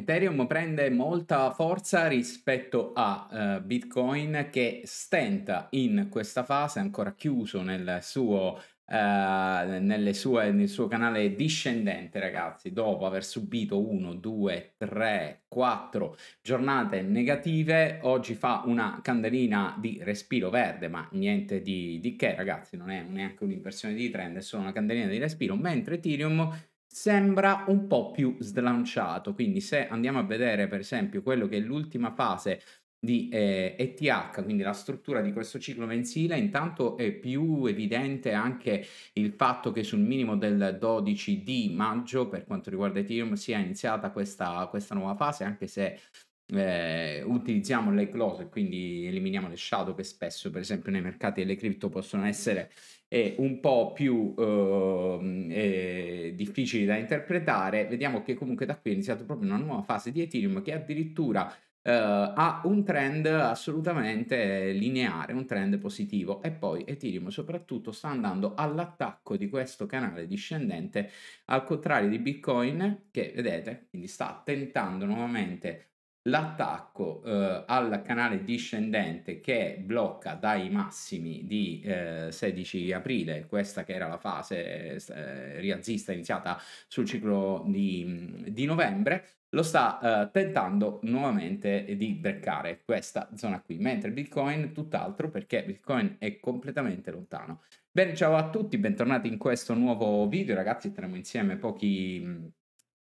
Ethereum prende molta forza rispetto a uh, Bitcoin che stenta in questa fase, ancora chiuso nel suo, uh, sue, nel suo canale discendente, ragazzi, dopo aver subito 1, 2, 3, 4 giornate negative, oggi fa una candelina di respiro verde, ma niente di, di che, ragazzi, non è neanche un'inversione di trend, è solo una candelina di respiro, mentre Ethereum sembra un po' più slanciato. Quindi se andiamo a vedere per esempio quello che è l'ultima fase di eh, ETH, quindi la struttura di questo ciclo mensile, intanto è più evidente anche il fatto che sul minimo del 12 di maggio per quanto riguarda Ethereum sia iniziata questa, questa nuova fase, anche se eh, utilizziamo le close, quindi eliminiamo le shadow che spesso per esempio nei mercati delle cripto possono essere eh, un po' più ehm, eh, difficili da interpretare, vediamo che comunque da qui è iniziata proprio una nuova fase di Ethereum che addirittura eh, ha un trend assolutamente lineare, un trend positivo e poi Ethereum soprattutto sta andando all'attacco di questo canale discendente al contrario di Bitcoin che vedete quindi sta tentando nuovamente l'attacco eh, al canale discendente che blocca dai massimi di eh, 16 aprile, questa che era la fase eh, rialzista iniziata sul ciclo di, di novembre, lo sta eh, tentando nuovamente di breccare questa zona qui, mentre Bitcoin tutt'altro perché Bitcoin è completamente lontano. Bene, ciao a tutti, bentornati in questo nuovo video, ragazzi, staremo insieme pochi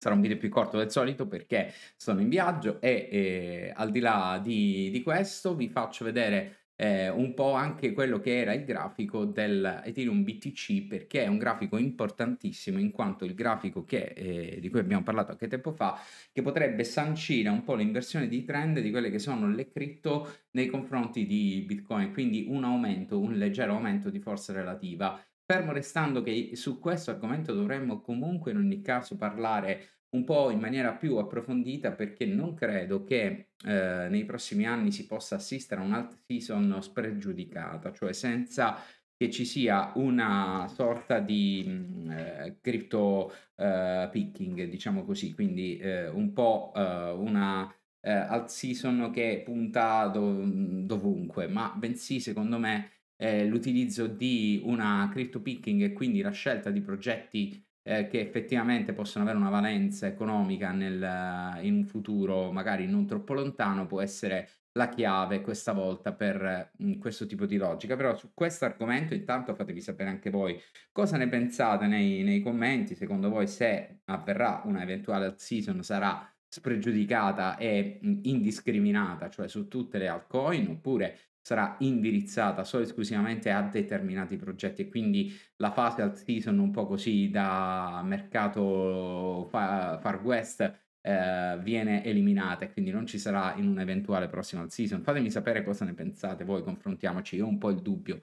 sarà un video più corto del solito perché sono in viaggio e eh, al di là di, di, questo vi faccio vedere eh, un po' anche quello che era il grafico del Ethereum BTC perché è un grafico importantissimo in quanto il grafico che, eh, di cui abbiamo parlato anche tempo fa che potrebbe sancire un po' l'inversione di trend di quelle che sono le cripto nei confronti di Bitcoin quindi un aumento, un leggero aumento di forza relativa fermo restando che su questo argomento dovremmo comunque in ogni caso parlare un po' in maniera più approfondita perché non credo che eh, nei prossimi anni si possa assistere a un'altra season spregiudicata, cioè senza che ci sia una sorta di mm, eh, crypto eh, picking, diciamo così, quindi eh, un po' eh, una eh, alt season che punta dov- mm, dovunque, ma bensì secondo me eh, l'utilizzo di una crypto picking e quindi la scelta di progetti eh, che effettivamente possono avere una valenza economica nel, eh, in un futuro magari non troppo lontano può essere la chiave questa volta per eh, mh, questo tipo di logica. Però su questo argomento intanto fatemi sapere anche voi cosa ne pensate nei, nei commenti, secondo voi se avverrà una eventuale alt season sarà spregiudicata e indiscriminata, cioè su tutte le altcoin, oppure sarà indirizzata solo e esclusivamente a determinati progetti e quindi la fase al season un po' così da mercato far, west eh, viene eliminata e quindi non ci sarà in un'eventuale prossima season. Fatemi sapere cosa ne pensate voi, confrontiamoci, io ho un po' il dubbio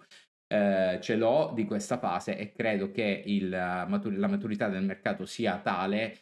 eh, ce l'ho di questa fase e credo che il, eh, la maturità del mercato sia tale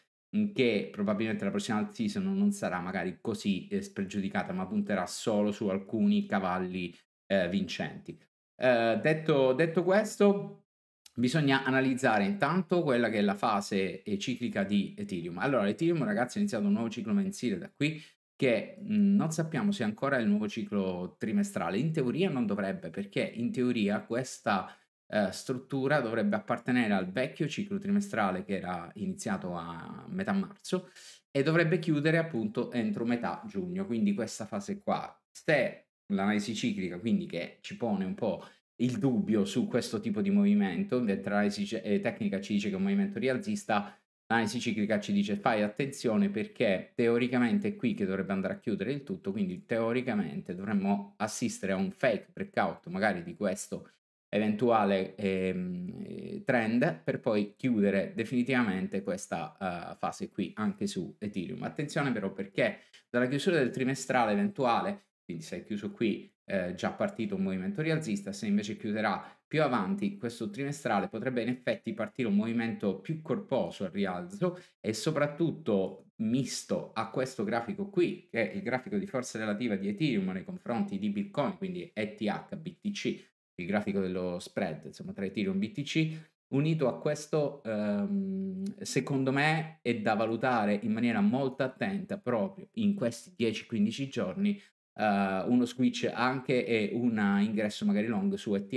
che probabilmente la prossima season non sarà magari così eh, spregiudicata, ma punterà solo su alcuni cavalli eh, vincenti. Eh, detto, detto, questo, bisogna analizzare intanto quella che è la fase ciclica di Ethereum. Allora, Ethereum, ragazzi, è iniziato un nuovo ciclo mensile da qui che mh, mm, non sappiamo se ancora è il nuovo ciclo trimestrale. In teoria non dovrebbe, perché in teoria questa eh, struttura dovrebbe appartenere al vecchio ciclo trimestrale che era iniziato a metà marzo e dovrebbe chiudere appunto entro metà giugno, quindi questa fase qua. Se l'analisi ciclica, quindi che ci pone un po' il dubbio su questo tipo di movimento, mentre l'analisi tecnica ci dice che è un movimento rialzista, l'analisi ciclica ci dice fai attenzione perché teoricamente è qui che dovrebbe andare a chiudere il tutto, quindi teoricamente dovremmo assistere a un fake breakout magari di questo eventuale ehm, trend per poi chiudere definitivamente questa uh, fase qui anche su Ethereum. Attenzione però perché dalla chiusura del trimestrale eventuale, quindi se è chiuso qui eh, già partito un movimento rialzista, se invece chiuderà più avanti questo trimestrale potrebbe in effetti partire un movimento più corposo al rialzo e soprattutto misto a questo grafico qui, che è il grafico di forza relativa di Ethereum nei confronti di Bitcoin, quindi ETH, BTC il grafico dello spread, insomma, tra Ethereum e BTC. Unito a questo, ehm, secondo me, è da valutare in maniera molto attenta proprio in questi 10-15 giorni eh, uno switch anche e un ingresso magari long su ETH,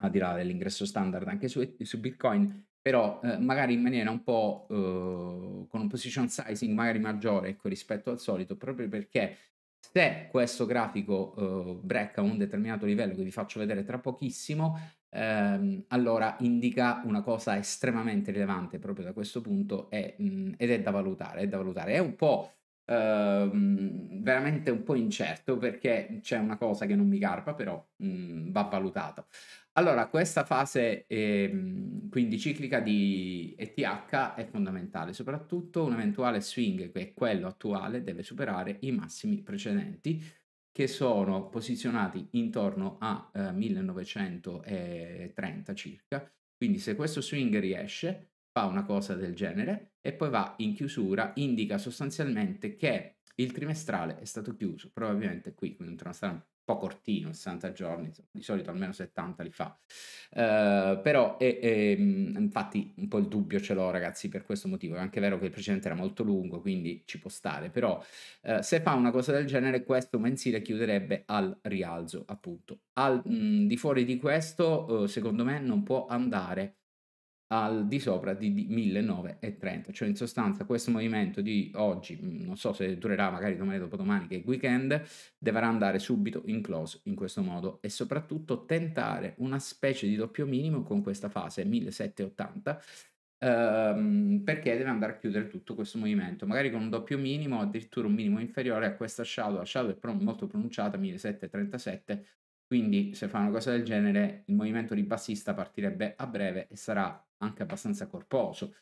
al di là dell'ingresso standard anche su, su Bitcoin, però eh, magari in maniera un po' eh, con un position sizing magari maggiore ecco, rispetto al solito, proprio perché se questo grafico eh, brecca un determinato livello che vi faccio vedere tra pochissimo, ehm, allora indica una cosa estremamente rilevante proprio da questo punto è, mh, mm, ed è da valutare, è da valutare. È un po' ehm, veramente un po' incerto perché c'è una cosa che non mi carpa, però mh, mm, va valutata. Allora, questa fase ehm, quindi ciclica di ETH è fondamentale, soprattutto un eventuale swing, che è quello attuale, deve superare i massimi precedenti, che sono posizionati intorno a eh, 1930 circa. Quindi se questo swing riesce, fa una cosa del genere e poi va in chiusura, indica sostanzialmente che il trimestrale è stato chiuso, probabilmente qui, quindi un trimestrale po' cortino, 60 giorni, insomma, di solito almeno 70 li fa. Uh, però, e, è, mm, infatti, un po' il dubbio ce l'ho, ragazzi, per questo motivo. È anche vero che il precedente era molto lungo, quindi ci può stare. Però, uh, se fa una cosa del genere, questo mensile chiuderebbe al rialzo, appunto. Al, mh, mm, di fuori di questo, uh, secondo me, non può andare al di sopra di 1930, cioè in sostanza questo movimento di oggi, mm, non so se durerà magari domani dopodomani che è weekend, dovrà andare subito in close in questo modo e soprattutto tentare una specie di doppio minimo con questa fase 1780 ehm, perché deve andare a chiudere tutto questo movimento, magari con un doppio minimo, addirittura un minimo inferiore a questa shadow, la shadow è pro- molto pronunciata 1737 quindi se fa una cosa del genere il movimento di partirebbe a breve e sarà anche abbastanza corposo.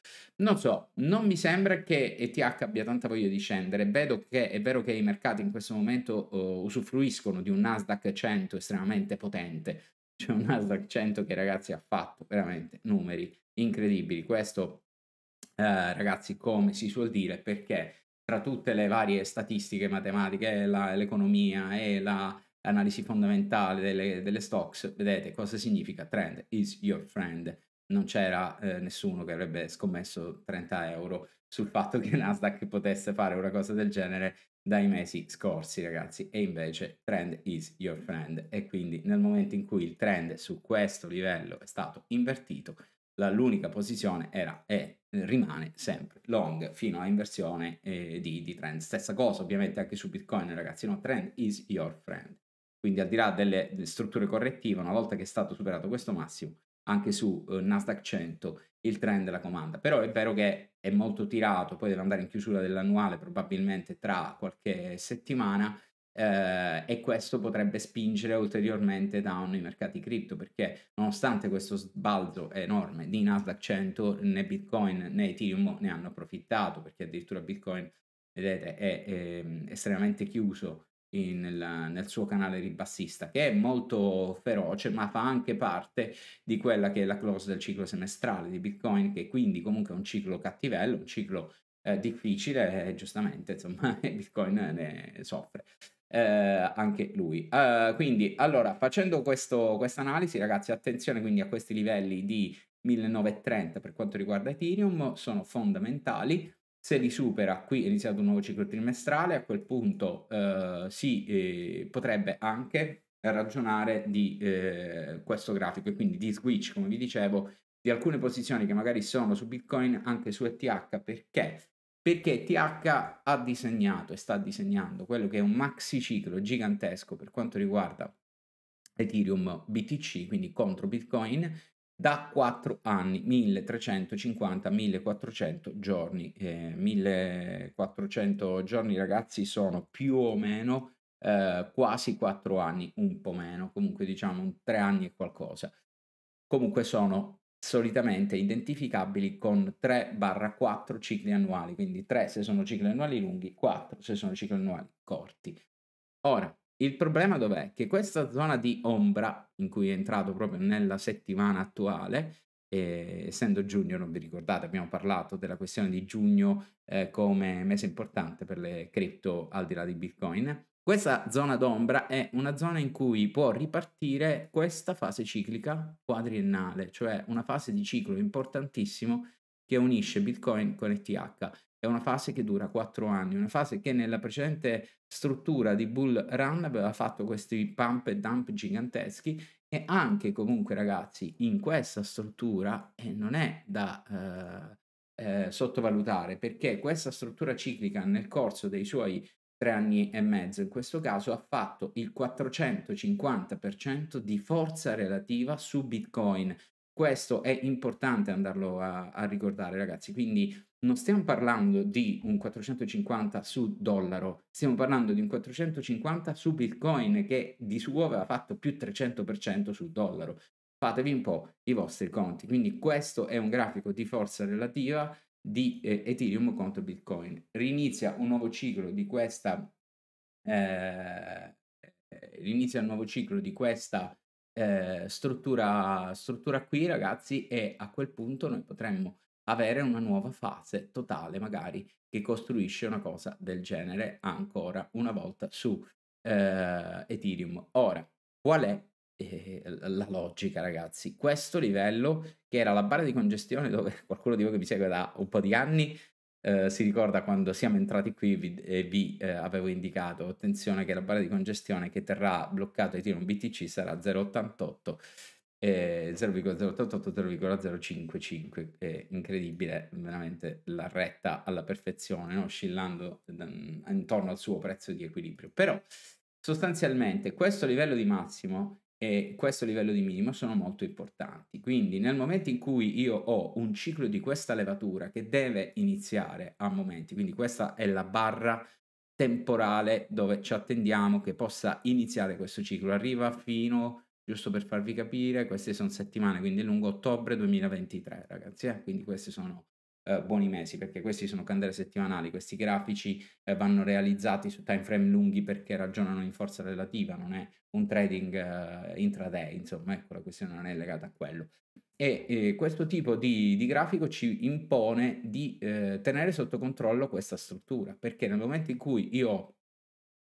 Non so, non mi sembra che ETH abbia tanta voglia di scendere. Vedo che è vero che i mercati in questo momento uh, usufruiscono di un Nasdaq 100 estremamente potente. C'è un Nasdaq 100 che ragazzi ha fatto veramente numeri incredibili. Questo eh, ragazzi, come si suol dire, perché tra tutte le varie statistiche matematiche, la, l'economia e la analisi fondamentale delle, delle stocks, vedete cosa significa trend is your friend. Non c'era eh, nessuno che avrebbe scommesso 30 euro sul fatto che Nasdaq potesse fare una cosa del genere dai mesi scorsi, ragazzi. E invece trend is your friend. E quindi nel momento in cui il trend su questo livello è stato invertito, la, l'unica posizione era e rimane sempre long fino a inversione eh, di, di, trend. Stessa cosa ovviamente anche su Bitcoin, ragazzi. No, trend is your friend. Quindi al di là delle strutture correttive, una volta che è stato superato questo massimo, anche su eh, Nasdaq 100 il trend la comanda. Però è vero che è molto tirato, poi deve andare in chiusura dell'annuale probabilmente tra qualche settimana eh, e questo potrebbe spingere ulteriormente down i mercati cripto perché nonostante questo sbalzo enorme di Nasdaq 100 né Bitcoin né Ethereum ne hanno approfittato perché addirittura Bitcoin vedete è, è, ehm, è estremamente chiuso in, la, nel suo canale ribassista, che è molto feroce, ma fa anche parte di quella che è la close del ciclo semestrale di Bitcoin, che quindi comunque è un ciclo cattivello, un ciclo eh, difficile, eh, giustamente, insomma, Bitcoin ne soffre. Eh, anche lui eh, quindi allora facendo questa analisi ragazzi attenzione quindi a questi livelli di 1930 per quanto riguarda Ethereum sono fondamentali se li supera qui è iniziato un nuovo ciclo trimestrale, a quel punto eh, si eh, potrebbe anche ragionare di eh, questo grafico e quindi di switch, come vi dicevo, di alcune posizioni che magari sono su Bitcoin anche su ETH perché? Perché ETH ha disegnato e sta disegnando quello che è un maxi ciclo gigantesco per quanto riguarda Ethereum BTC, quindi contro Bitcoin, da 4 anni, 1350-1400 giorni. Eh, 1400 giorni ragazzi sono più o meno eh, quasi 4 anni, un po' meno, comunque diciamo 3 anni e qualcosa. Comunque sono solitamente identificabili con 3-4 cicli annuali, quindi 3 se sono cicli annuali lunghi, 4 se sono cicli annuali corti. Ora, il problema dov'è? Che questa zona di ombra, in cui è entrato proprio nella settimana attuale, eh, essendo giugno, non vi ricordate, abbiamo parlato della questione di giugno eh, come mese importante per le cripto al di là di Bitcoin, questa zona d'ombra è una zona in cui può ripartire questa fase ciclica quadriennale, cioè una fase di ciclo importantissimo che unisce Bitcoin con ETH. È una fase che dura 4 anni, una fase che nella precedente struttura di bull run aveva fatto questi pump e dump giganteschi e anche comunque ragazzi in questa struttura eh, non è da eh, eh, sottovalutare perché questa struttura ciclica nel corso dei suoi tre anni e mezzo in questo caso ha fatto il 450% di forza relativa su bitcoin questo è importante andarlo a, a ricordare, ragazzi. Quindi non stiamo parlando di un 450 su dollaro, stiamo parlando di un 450 su bitcoin che di suo aveva fatto più 300% su dollaro. Fatevi un po' i vostri conti. Quindi questo è un grafico di forza relativa di eh, Ethereum contro bitcoin. Rinizia un nuovo ciclo di questa... Eh, eh inizia un nuovo ciclo di questa eh, struttura, struttura qui ragazzi e a quel punto noi potremmo avere una nuova fase totale magari che costruisce una cosa del genere ancora una volta su eh, Ethereum. Ora, qual è eh, la logica ragazzi? Questo livello che era la barra di congestione dove qualcuno di voi che mi segue da un po' di anni eh, si ricorda quando siamo entrati qui vi, e vi eh, avevo indicato, attenzione che la barra di congestione che terrà bloccato i tiro un BTC sarà 0,88. Eh, 0,088 0,055 è incredibile veramente la retta alla perfezione no? oscillando mm, intorno al suo prezzo di equilibrio però sostanzialmente questo livello di massimo e questo livello di minimo sono molto importanti. Quindi nel momento in cui io ho un ciclo di questa levatura che deve iniziare a momenti, quindi questa è la barra temporale dove ci attendiamo che possa iniziare questo ciclo, arriva fino, giusto per farvi capire, queste sono settimane, quindi lungo ottobre 2023 ragazzi, eh? quindi queste sono eh, buoni mesi, perché questi sono candele settimanali, questi grafici eh, vanno realizzati su time frame lunghi perché ragionano in forza relativa, non è un trading eh, intraday, insomma, ecco, la questione non è legata a quello. E eh, questo tipo di, di, grafico ci impone di eh, tenere sotto controllo questa struttura, perché nel momento in cui io ho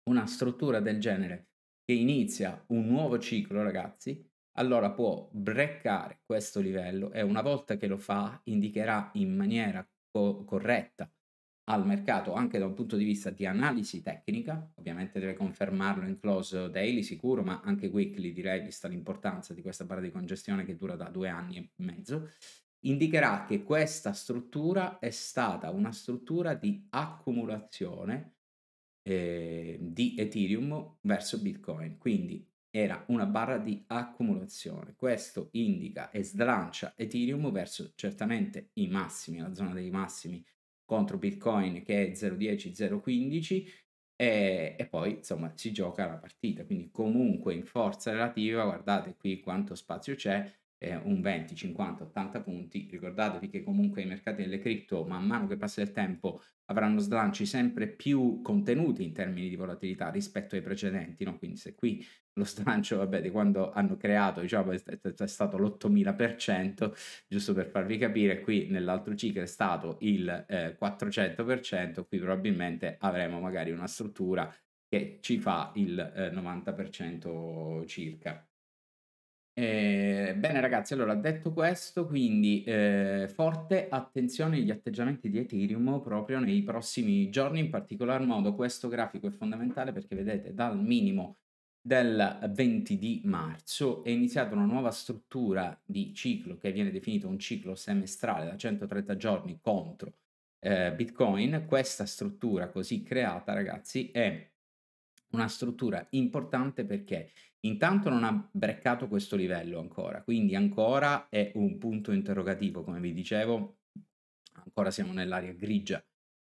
una struttura del genere che inizia un nuovo ciclo, ragazzi, allora può breccare questo livello e una volta che lo fa indicherà in maniera co- corretta al mercato anche da un punto di vista di analisi tecnica, ovviamente deve confermarlo in close daily sicuro, ma anche weekly direi vista l'importanza di questa barra di congestione che dura da due anni e mezzo, indicherà che questa struttura è stata una struttura di accumulazione eh, di Ethereum verso Bitcoin, quindi era una barra di accumulazione. Questo indica e slancia Ethereum verso certamente i massimi, la zona dei massimi contro Bitcoin che è 0,10, 0,15 e, e, poi insomma si gioca la partita. Quindi comunque in forza relativa, guardate qui quanto spazio c'è, eh, un 20, 50, 80 punti. Ricordatevi che comunque i mercati delle cripto, man mano che passa il tempo, avranno slanci sempre più contenuti in termini di volatilità rispetto ai precedenti. No? Quindi se qui lo slancio, vabbè, di quando hanno creato, diciamo, è, è stato l'8000%, giusto per farvi capire, qui nell'altro ciclo è stato il eh, 400%, qui probabilmente avremo magari una struttura che ci fa il eh, 90% circa. Eh, bene ragazzi, allora detto questo, quindi eh, forte attenzione agli atteggiamenti di Ethereum proprio nei prossimi giorni, in particolar modo questo grafico è fondamentale perché vedete dal minimo del 20 di marzo è iniziata una nuova struttura di ciclo che viene definito un ciclo semestrale da 130 giorni contro eh, Bitcoin, questa struttura così creata ragazzi è una struttura importante perché intanto non ha breccato questo livello ancora, quindi ancora è un punto interrogativo, come vi dicevo, ancora siamo nell'area grigia,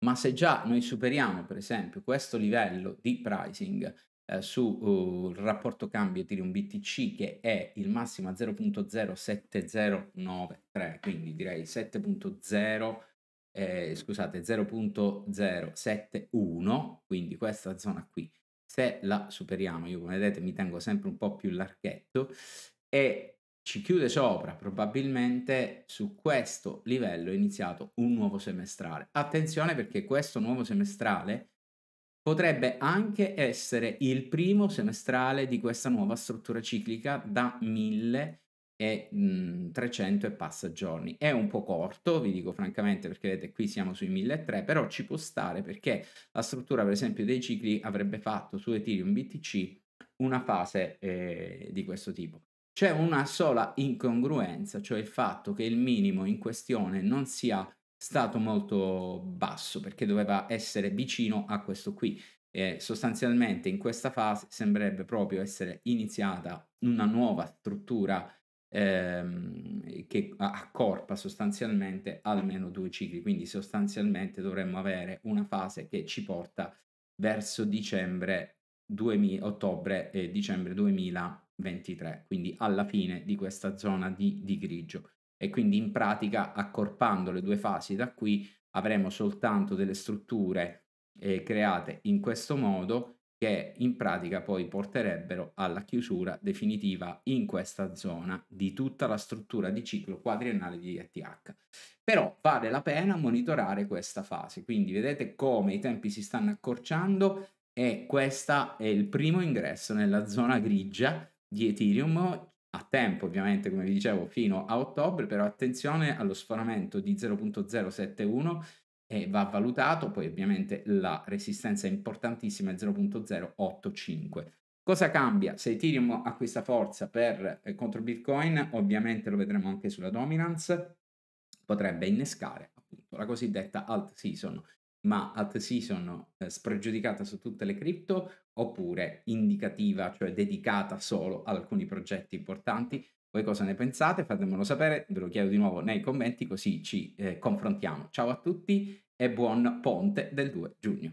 ma se già noi superiamo per esempio questo livello di pricing eh, sul uh, rapporto cambio Ethereum BTC che è il massimo a 0.07093, quindi direi 7.0 eh, scusate 0.071, quindi questa zona qui se la superiamo, io come vedete mi tengo sempre un po' più larghetto e ci chiude sopra probabilmente su questo livello è iniziato un nuovo semestrale. Attenzione perché questo nuovo semestrale potrebbe anche essere il primo semestrale di questa nuova struttura ciclica da 1000 e mh, mhmm, 300 e passa giorni. È un po' corto, vi dico francamente, perché vedete qui siamo sui 1.300, però ci può stare perché la struttura, per esempio, dei cicli avrebbe fatto su Ethereum BTC una fase eh, di questo tipo. C'è una sola incongruenza, cioè il fatto che il minimo in questione non sia stato molto basso perché doveva essere vicino a questo qui. Eh, sostanzialmente in questa fase sembrerebbe proprio essere iniziata una nuova struttura ehm, che accorpa sostanzialmente almeno due cicli, quindi sostanzialmente dovremmo avere una fase che ci porta verso dicembre 2000, ottobre e dicembre 2023, quindi alla fine di questa zona di, di grigio. E quindi in pratica accorpando le due fasi da qui avremo soltanto delle strutture eh, create in questo modo che in pratica poi porterebbero alla chiusura definitiva in questa zona di tutta la struttura di ciclo quadriennale di ETH. Però vale la pena monitorare questa fase, quindi vedete come i tempi si stanno accorciando e questo è il primo ingresso nella zona grigia di Ethereum a tempo ovviamente come vi dicevo fino a ottobre però attenzione allo sforamento di 0.071 e va valutato, poi ovviamente la resistenza è importantissima, è 0.085. Cosa cambia? Se Ethereum acquista forza per, eh, contro Bitcoin, ovviamente lo vedremo anche sulla dominance, potrebbe innescare appunto la cosiddetta alt season, ma alt season eh, spregiudicata su tutte le cripto oppure indicativa, cioè dedicata solo ad alcuni progetti importanti voi cosa ne pensate? Fatemelo sapere, ve lo chiedo di nuovo nei commenti così ci eh, confrontiamo. Ciao a tutti e buon ponte del 2 giugno.